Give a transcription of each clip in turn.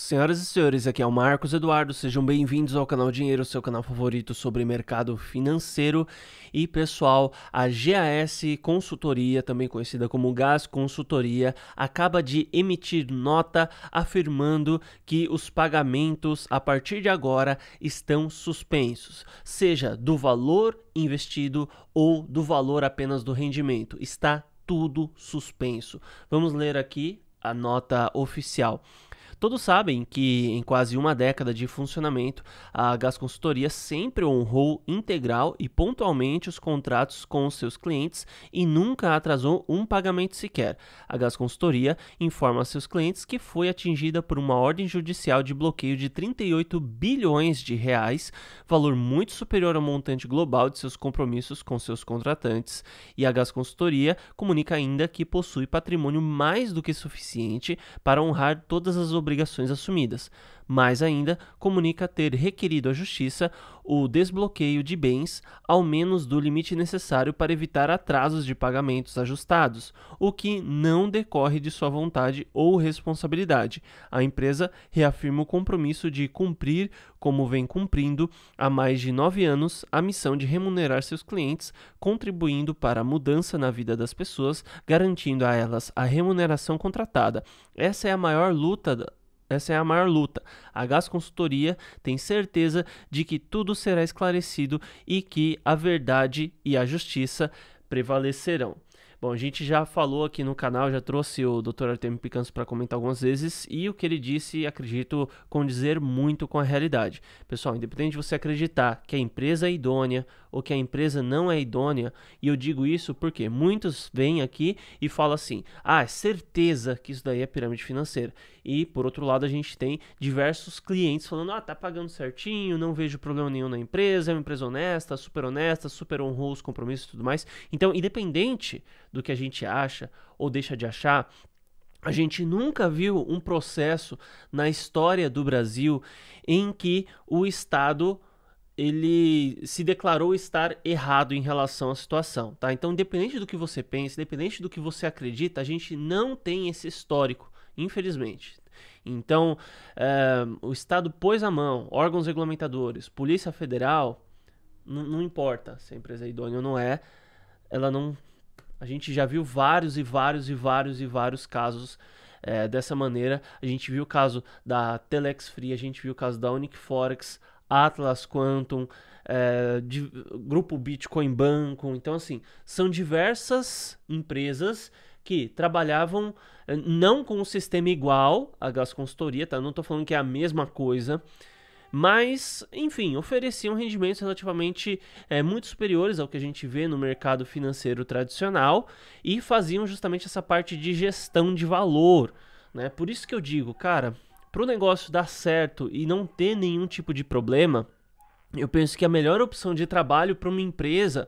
Senhoras e senhores, aqui é o Marcos Eduardo, sejam bem-vindos ao canal Dinheiro, seu canal favorito sobre mercado financeiro. E pessoal, a GAS Consultoria, também conhecida como Gás Consultoria, acaba de emitir nota afirmando que os pagamentos a partir de agora estão suspensos, seja do valor investido ou do valor apenas do rendimento. Está tudo suspenso. Vamos ler aqui a nota oficial. Todos sabem que em quase uma década de funcionamento, a Gás Consultoria sempre honrou integral e pontualmente os contratos com seus clientes e nunca atrasou um pagamento sequer. A Gás Consultoria informa a seus clientes que foi atingida por uma ordem judicial de bloqueio de 38 bilhões de reais, valor muito superior ao montante global de seus compromissos com seus contratantes. E a Gás Consultoria comunica ainda que possui patrimônio mais do que suficiente para honrar todas as obrigações obrigações assumidas. Mais ainda, comunica ter requerido à Justiça o desbloqueio de bens ao menos do limite necessário para evitar atrasos de pagamentos ajustados, o que não decorre de sua vontade ou responsabilidade. A empresa reafirma o compromisso de cumprir, como vem cumprindo há mais de nove anos, a missão de remunerar seus clientes, contribuindo para a mudança na vida das pessoas, garantindo a elas a remuneração contratada. Essa é a maior luta essa é a maior luta. A Gás Consultoria tem certeza de que tudo será esclarecido e que a verdade e a justiça prevalecerão. Bom, a gente já falou aqui no canal, já trouxe o Dr. Artemio Picanso para comentar algumas vezes e o que ele disse, acredito, condizer muito com a realidade. Pessoal, independente de você acreditar que a empresa é idônea ou que a empresa não é idônea, e eu digo isso porque muitos vêm aqui e falam assim: ah, é certeza que isso daí é pirâmide financeira. E por outro lado, a gente tem diversos clientes falando: ah, tá pagando certinho, não vejo problema nenhum na empresa, é uma empresa honesta, super honesta, super honrou os compromissos e tudo mais. Então, independente do que a gente acha ou deixa de achar. A gente nunca viu um processo na história do Brasil em que o Estado ele se declarou estar errado em relação à situação, tá? Então, independente do que você pensa, independente do que você acredita, a gente não tem esse histórico, infelizmente. Então, é, o Estado pôs a mão, órgãos regulamentadores, Polícia Federal, não importa se a empresa é idônea ou não é, ela não a gente já viu vários e vários e vários e vários casos é, dessa maneira. A gente viu o caso da Telex Free, a gente viu o caso da Unic Forex, Atlas Quantum, é, eh, de, Grupo Bitcoin Banco. Então, assim, são diversas empresas que trabalhavam eh, não com um sistema igual a Gas Consultoria, tá? não estou falando que é a mesma coisa, mas, enfim, ofereciam rendimentos relativamente é, muito superiores ao que a gente vê no mercado financeiro tradicional e faziam justamente essa parte de gestão de valor. Né? Por isso que eu digo, cara, para o negócio dar certo e não ter nenhum tipo de problema, eu penso que a melhor opção de trabalho para uma empresa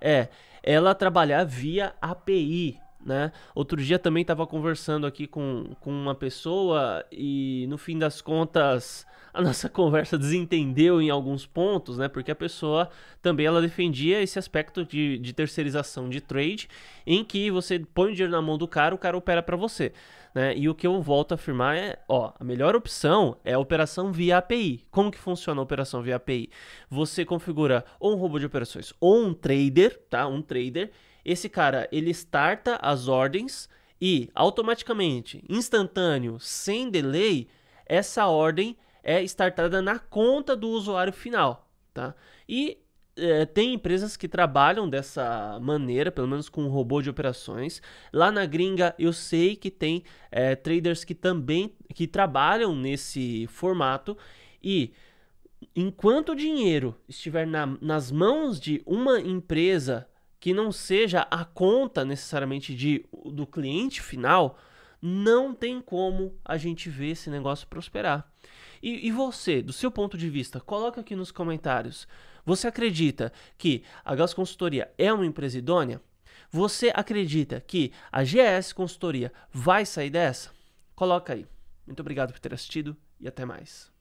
é ela trabalhar via API. Né? Outro dia também estava conversando aqui com, com uma pessoa e no fim das contas a nossa conversa desentendeu em alguns pontos, né? Porque a pessoa também ela defendia esse aspecto de, de terceirização de trade em que você põe o dinheiro na mão do cara, o cara opera para você. Né? E o que eu volto a afirmar é, ó, a melhor opção é a operação via API. Como que funciona a operação via API? Você configura ou um robô de operações ou um trader, tá? Um trader. Esse cara, ele starta as ordens e automaticamente, instantâneo, sem delay, essa ordem é startada na conta do usuário final, tá? E é, tem empresas que trabalham dessa maneira, pelo menos com um robô de operações. Lá na gringa eu sei que tem é, traders que também que trabalham nesse formato e enquanto o dinheiro estiver na, nas mãos de uma empresa que não seja a conta necessariamente de, do cliente final, não tem como a gente ver esse negócio prosperar. E, e, você, do seu ponto de vista, coloca aqui nos comentários. Você acredita que a Gauss Consultoria é uma empresa idônea? Você acredita que a GS Consultoria vai sair dessa? Coloca aí. Muito obrigado por ter assistido e até mais.